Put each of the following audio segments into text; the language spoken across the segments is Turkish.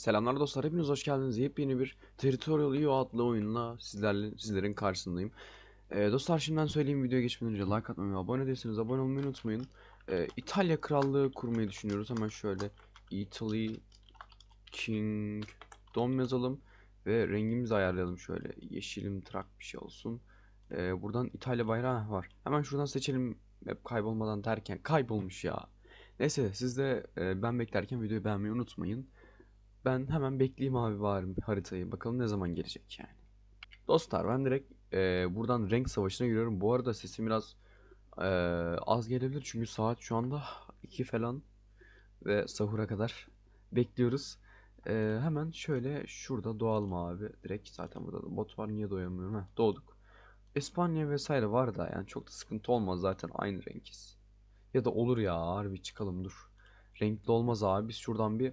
Selamlar dostlar hepiniz hoş geldiniz. Yepyeni bir Territorial EO adlı oyunla sizlerle sizlerin karşısındayım. Ee, dostlar şimdiden söyleyeyim video geçmeden önce like atmayı ve abone değilseniz abone olmayı unutmayın. Ee, İtalya Krallığı kurmayı düşünüyoruz. Hemen şöyle Italy King Kingdom yazalım ve rengimizi ayarlayalım şöyle yeşilim trak bir şey olsun. Ee, buradan İtalya bayrağı var. Hemen şuradan seçelim hep kaybolmadan derken kaybolmuş ya. Neyse Sizde, e, ben beklerken videoyu beğenmeyi unutmayın. Ben hemen bekleyeyim abi varım haritayı. Bakalım ne zaman gelecek yani. Dostlar ben direkt e, buradan renk savaşına giriyorum. Bu arada sesim biraz e, az gelebilir. Çünkü saat şu anda 2 falan ve sahura kadar bekliyoruz. E, hemen şöyle şurada doğalım abi. Direkt zaten burada bot var. Niye doyamıyorum? Heh, doğduk. İspanya vesaire var da yani çok da sıkıntı olmaz zaten aynı renkiz. Ya da olur ya harbi çıkalım dur. Renkli olmaz abi. Biz şuradan bir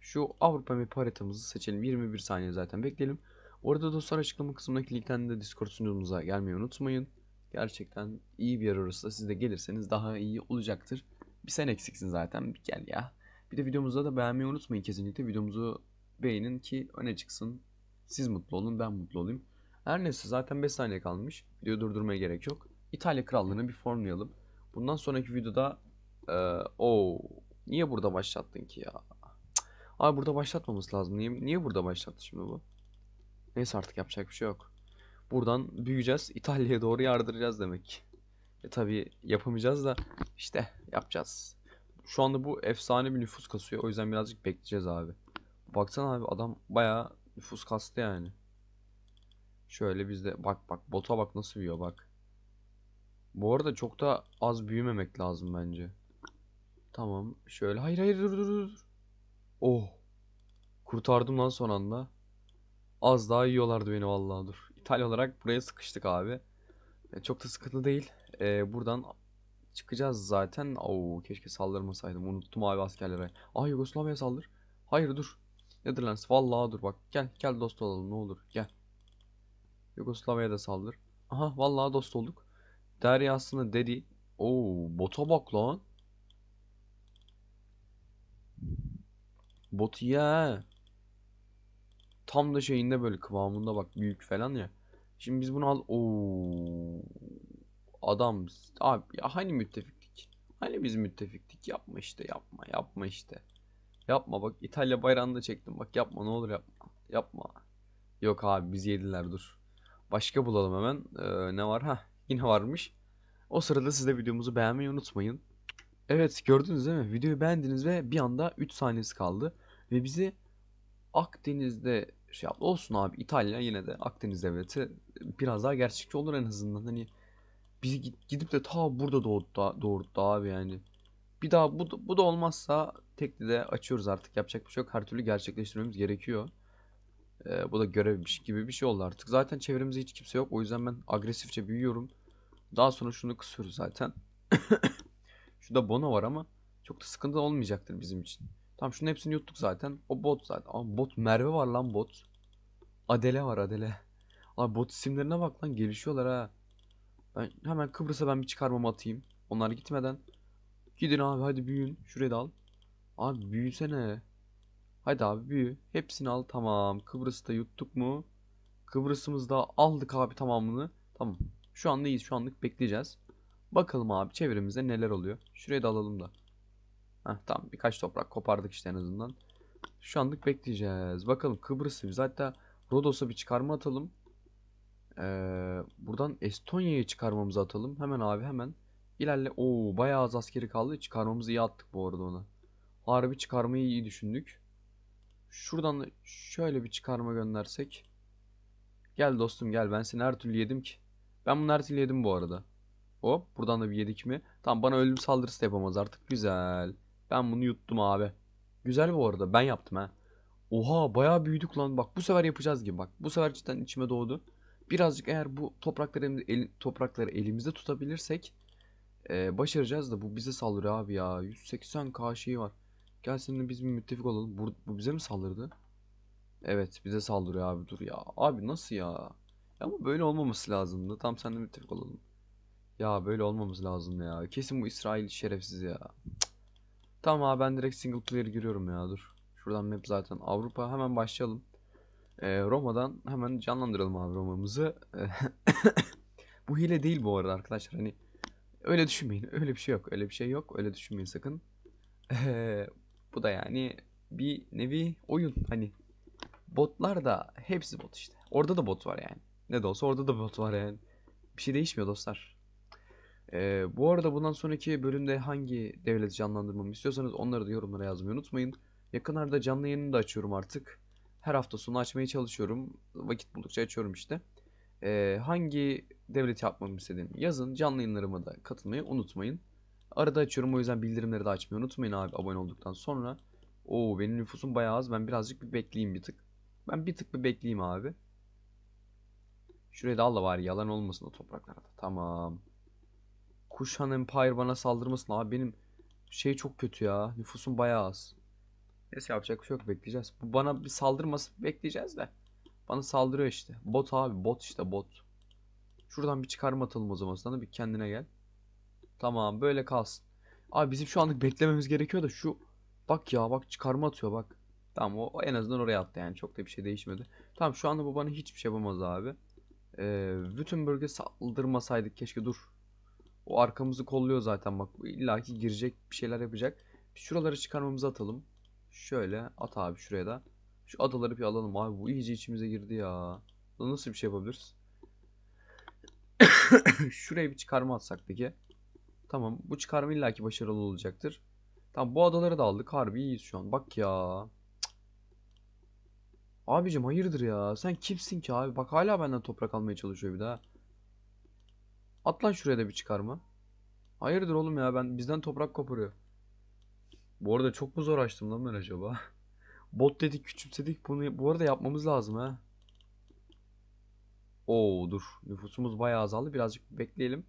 şu Avrupa map haritamızı seçelim. 21 saniye zaten bekleyelim. Orada dostlar açıklama kısmındaki linkten de Discord sunucumuza gelmeyi unutmayın. Gerçekten iyi bir yer orası da siz de gelirseniz daha iyi olacaktır. Bir sen eksiksin zaten bir gel ya. Bir de videomuzda da beğenmeyi unutmayın kesinlikle. Videomuzu beğenin ki öne çıksın. Siz mutlu olun ben mutlu olayım. Her neyse zaten 5 saniye kalmış. Videoyu durdurmaya gerek yok. İtalya Krallığı'nı bir formlayalım. Bundan sonraki videoda... Ee, o niye burada başlattın ki ya? Abi burada başlatmamız lazım. Niye, niye burada başlattı şimdi bu? Neyse artık yapacak bir şey yok. Buradan büyüyeceğiz. İtalya'ya doğru yardıracağız demek ki. E tabi yapamayacağız da işte yapacağız. Şu anda bu efsane bir nüfus kasıyor. O yüzden birazcık bekleyeceğiz abi. Baksana abi adam baya nüfus kastı yani. Şöyle bizde bak bak bota bak nasıl büyüyor bak. Bu arada çok da az büyümemek lazım bence. Tamam şöyle hayır hayır dur dur dur. Oh. Kurtardım lan son anda. Az daha yiyorlardı beni vallahi dur. İtalya olarak buraya sıkıştık abi. E, çok da sıkıntı değil. E, buradan çıkacağız zaten. Oo, keşke saldırmasaydım. Unuttum abi askerlere. Ah Yugoslavya saldır. Hayır dur. Netherlands vallahi dur bak. Gel gel dost olalım ne olur. Gel. Yugoslavya'ya da saldır. Aha vallahi dost olduk. aslında deri. Oo bota bak lan. Bot ya. Tam da şeyinde böyle kıvamında bak büyük falan ya. Şimdi biz bunu al. o Adam abi ya hani müttefiklik? Hani biz müttefiklik? Yapma işte yapma yapma işte. Yapma bak İtalya bayrağını da çektim. Bak yapma ne olur yapma. Yapma. Yok abi biz yediler dur. Başka bulalım hemen. Ee, ne var ha? Yine varmış. O sırada siz de videomuzu beğenmeyi unutmayın. Evet gördünüz değil mi? Videoyu beğendiniz ve bir anda 3 saniyesi kaldı. Ve bizi Akdeniz'de şey yaptı. Olsun abi İtalya yine de Akdeniz devleti biraz daha gerçekçi olur en azından. Hani bizi gidip de ta burada doğdu, doğurdu abi yani. Bir daha bu, bu da olmazsa tekli de açıyoruz artık. Yapacak bir şey yok. Her türlü gerçekleştirmemiz gerekiyor. Ee, bu da görevmiş gibi bir şey oldu artık. Zaten çevremizde hiç kimse yok. O yüzden ben agresifçe büyüyorum. Daha sonra şunu kısıyoruz zaten. şu da Bono var ama çok da sıkıntı olmayacaktır bizim için. Tamam şunun hepsini yuttuk zaten. O bot zaten. Ama bot Merve var lan bot. Adele var Adele. Abi bot isimlerine bak lan gelişiyorlar ha. Ben hemen Kıbrıs'a ben bir çıkarmamı atayım. Onlar gitmeden. Gidin abi hadi büyün Şuraya da al. Abi büyüsene. Hadi abi büyü. Hepsini al tamam. Kıbrıs'ta yuttuk mu? Kıbrıs'ımızda aldık abi tamamını. Tamam. Şu anda iyiyiz. Şu anlık bekleyeceğiz. Bakalım abi çevremizde neler oluyor. Şurayı da alalım da. Heh, tamam birkaç toprak kopardık işte en azından. Şu anlık bekleyeceğiz. Bakalım Kıbrıs'ı biz hatta Rodos'a bir çıkarma atalım. Ee, buradan Estonya'ya çıkarmamızı atalım. Hemen abi hemen. İlerle. Oo bayağı az askeri kaldı. Çıkarmamızı iyi attık bu arada ona. Harbi çıkarmayı iyi düşündük. Şuradan şöyle bir çıkarma göndersek. Gel dostum gel ben seni her türlü yedim ki. Ben bunu her türlü yedim bu arada. Hop buradan da bir yedik mi? Tamam bana ölüm saldırısı da yapamaz artık. Güzel. Ben bunu yuttum abi. Güzel bu arada ben yaptım ha. Oha bayağı büyüdük lan. Bak bu sefer yapacağız gibi bak. Bu sefer cidden içime doğdu. Birazcık eğer bu toprakları, el, toprakları elimizde tutabilirsek e, başaracağız da bu bize saldırıyor abi ya. 180k şeyi var. Gel seninle biz bir müttefik olalım. Bu, bu bize mi saldırdı? Evet bize saldırıyor abi dur ya. Abi nasıl ya? Ama böyle olmaması lazımdı. Tam seninle müttefik olalım. Ya böyle olmamız lazım ya. Kesin bu İsrail şerefsiz ya. Tamam abi ben direkt single player giriyorum ya dur. Şuradan map zaten Avrupa hemen başlayalım. Ee, Roma'dan hemen canlandıralım abi Roma'mızı. bu hile değil bu arada arkadaşlar hani öyle düşünmeyin öyle bir şey yok öyle bir şey yok öyle düşünmeyin sakın. Ee, bu da yani bir nevi oyun hani botlar da hepsi bot işte. Orada da bot var yani. Ne de olsa orada da bot var yani. Bir şey değişmiyor dostlar. Ee, bu arada bundan sonraki bölümde hangi devleti canlandırmamı istiyorsanız onları da yorumlara yazmayı unutmayın. Yakınlarda canlı yayını da açıyorum artık. Her hafta sonu açmaya çalışıyorum. Vakit buldukça açıyorum işte. Ee, hangi devleti yapmamı istediğim yazın. Canlı yayınlarıma da katılmayı unutmayın. Arada açıyorum o yüzden bildirimleri de açmayı unutmayın abi abone olduktan sonra. Oo benim nüfusum bayağı az. Ben birazcık bir bekleyeyim bir tık. Ben bir tık bir bekleyeyim abi. Şuraya da al da yalan olmasın o da. Tamam. Kuşhan Empire bana saldırmasın abi benim şey çok kötü ya. Nüfusum bayağı az. Neyse yapacak bir şey yok bekleyeceğiz. Bu bana bir saldırması bekleyeceğiz de. Bana saldırıyor işte. Bot abi bot işte bot. Şuradan bir çıkarma atalım o zaman sana bir kendine gel. Tamam böyle kalsın. Abi bizim şu anlık beklememiz gerekiyor da şu. Bak ya bak çıkarma atıyor bak. Tamam o, o en azından oraya attı yani çok da bir şey değişmedi. Tamam şu anda bu bana hiçbir şey yapamaz abi. Ee, bütün bölge saldırmasaydık keşke dur. O arkamızı kolluyor zaten bak. ki girecek bir şeyler yapacak. Şuraları çıkarmamızı atalım. Şöyle at abi şuraya da. Şu adaları bir alalım abi. Bu iyice içimize girdi ya. Bu Nasıl bir şey yapabiliriz? Şuraya bir çıkarma atsak peki. Tamam bu çıkarma illaki başarılı olacaktır. Tamam bu adaları da aldık. Harbi iyiyiz şu an. Bak ya. Cık. Abicim hayırdır ya. Sen kimsin ki abi? Bak hala benden toprak almaya çalışıyor bir daha. At lan şuraya da bir çıkarma. Hayırdır oğlum ya ben bizden toprak koparıyor. Bu arada çok mu zor açtım lan ben acaba? Bot dedik küçümsedik bunu bu arada yapmamız lazım ha. Oo dur nüfusumuz bayağı azaldı birazcık bekleyelim.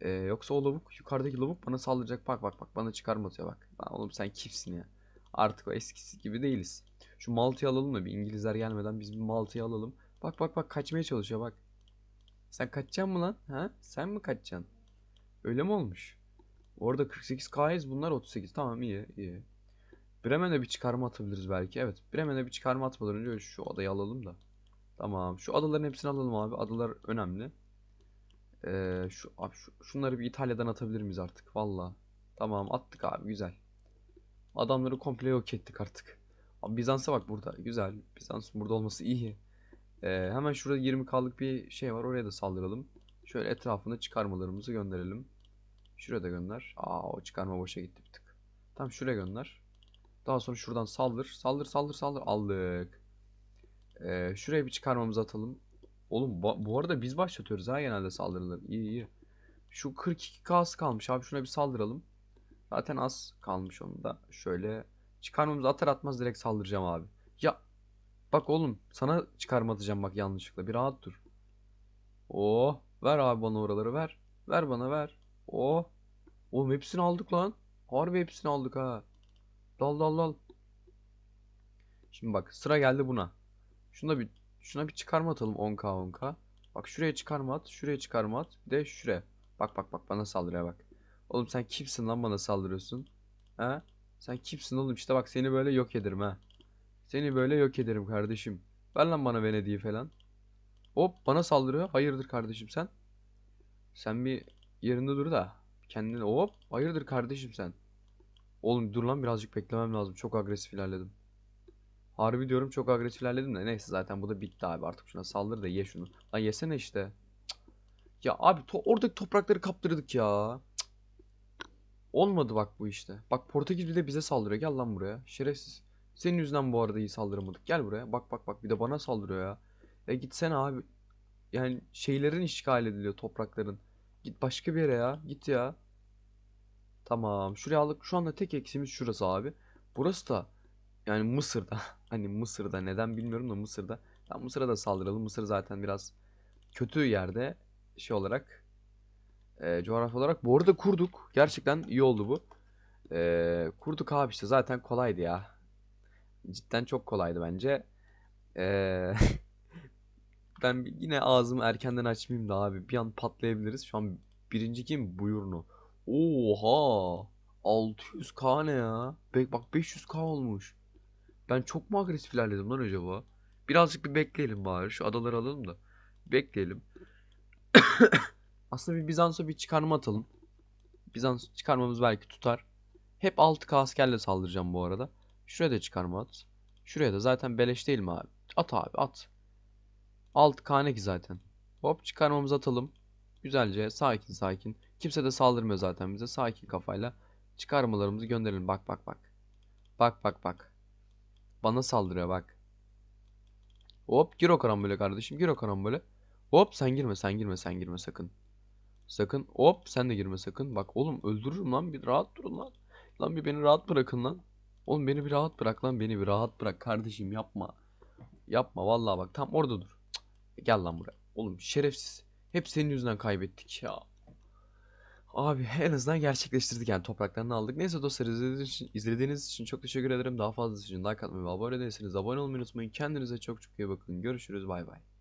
Ee, yoksa o lavuk yukarıdaki lavuk bana saldıracak bak bak bak bana çıkarmatıyor bak. Lan oğlum sen kimsin ya? Artık o eskisi gibi değiliz. Şu Malta'yı alalım da bir İngilizler gelmeden biz bir Malta'yı alalım. Bak bak bak kaçmaya çalışıyor bak. Sen kaçacaksın mı lan? Ha? Sen mi kaçacaksın? Öyle mi olmuş? Orada 48 kayız, bunlar 38. Tamam iyi iyi. Bremen'e bir çıkarma atabiliriz belki. Evet Bremen'e bir çıkarma atmadan önce şu adayı alalım da. Tamam şu adaların hepsini alalım abi. Adalar önemli. Ee, şu, abi, şu, şunları bir İtalya'dan atabilir miyiz artık? Valla. Tamam attık abi güzel. Adamları komple yok ettik artık. Abi Bizans'a bak burada. Güzel. Bizans burada olması iyi. E, hemen şurada 20k'lık bir şey var. Oraya da saldıralım. Şöyle etrafında çıkarmalarımızı gönderelim. Şuraya da gönder. Aa o çıkarma boşa gitti bir tık. Tam şuraya gönder. Daha sonra şuradan saldır. Saldır saldır saldır. Aldık. Ee, şuraya bir çıkarmamızı atalım. Oğlum bu arada biz başlatıyoruz ha genelde saldırıları. İyi iyi. Şu 42K'sı kalmış abi şuna bir saldıralım. Zaten az kalmış onun da. Şöyle çıkarmamızı atar atmaz direkt saldıracağım abi. Ya Bak oğlum sana çıkarmatacağım bak yanlışlıkla. Bir rahat dur. Oh ver abi bana oraları ver. Ver bana ver. O oh. Oğlum hepsini aldık lan. Harbi hepsini aldık ha. Dal dal dal. Şimdi bak sıra geldi buna. Şuna bir şuna bir çıkarma atalım 10k 10k. Bak şuraya çıkarma at, şuraya çıkarma at. Bir de şuraya. Bak bak bak bana saldırıyor bak. Oğlum sen kimsin lan bana saldırıyorsun? Ha? Sen kimsin oğlum işte bak seni böyle yok ederim ha. Seni böyle yok ederim kardeşim. Ver lan bana Venedik'i falan. Hop bana saldırıyor. Hayırdır kardeşim sen? Sen bir yerinde dur da. Kendini hop hayırdır kardeşim sen. Oğlum dur lan birazcık beklemem lazım. Çok agresif ilerledim. Harbi diyorum çok agresif ilerledim de neyse zaten bu da bitti abi artık şuna saldır da ye şunu. Lan yesene işte. Cık. Ya abi to oradaki toprakları kaptırdık ya. Cık. Olmadı bak bu işte. Bak Portekiz bir de bize saldırıyor. Gel lan buraya. Şerefsiz. Senin yüzünden bu arada iyi saldırmadık. Gel buraya. Bak bak bak bir de bana saldırıyor ya. Ya e, gitsene abi. Yani şeylerin işgal ediliyor toprakların. Git başka bir yere ya. Git ya. Tamam. Şuraya aldık. Şu anda tek eksiğimiz şurası abi. Burası da yani Mısır'da. hani Mısır'da neden bilmiyorum da Mısır'da. Tam Mısır'a da saldıralım. Mısır zaten biraz kötü yerde şey olarak e, coğrafya olarak. Bu arada kurduk. Gerçekten iyi oldu bu. E, kurduk abi işte zaten kolaydı ya cidden çok kolaydı bence. Ee, ben yine ağzımı erkenden açmayayım da abi bir an patlayabiliriz. Şu an birinci kim? Buyurnu. Oha! 600k ne ya? Bek bak 500k olmuş. Ben çok mu agresif ilerledim lan acaba? Birazcık bir bekleyelim bari. Şu adaları alalım da. Bekleyelim. Aslında bir Bizans'a bir çıkarma atalım. Bizans çıkarmamız belki tutar. Hep 6K askerle saldıracağım bu arada. Şuraya da çıkarma at. Şuraya da zaten beleş değil mi abi? At abi at. Alt kaneki zaten. Hop çıkarmamızı atalım. Güzelce sakin sakin. Kimse de saldırmıyor zaten bize. Sakin kafayla çıkarmalarımızı gönderelim. Bak bak bak. Bak bak bak. Bana saldırıyor bak. Hop gir o karambole kardeşim. Gir o karambole. Hop sen girme sen girme sen girme sakın. Sakın hop sen de girme sakın. Bak oğlum öldürürüm lan bir rahat durun lan. Lan bir beni rahat bırakın lan. Oğlum beni bir rahat bırak lan beni bir rahat bırak kardeşim yapma. Yapma vallahi bak tam orada dur. Cık, gel lan buraya. Oğlum şerefsiz. Hep senin yüzünden kaybettik ya. Abi en azından gerçekleştirdik yani topraklarını aldık. Neyse dostlar izlediğiniz için, izlediğiniz için çok teşekkür ederim. Daha fazlası için like atmayı abone değilseniz abone olmayı unutmayın. Kendinize çok çok iyi bakın. Görüşürüz bay bay.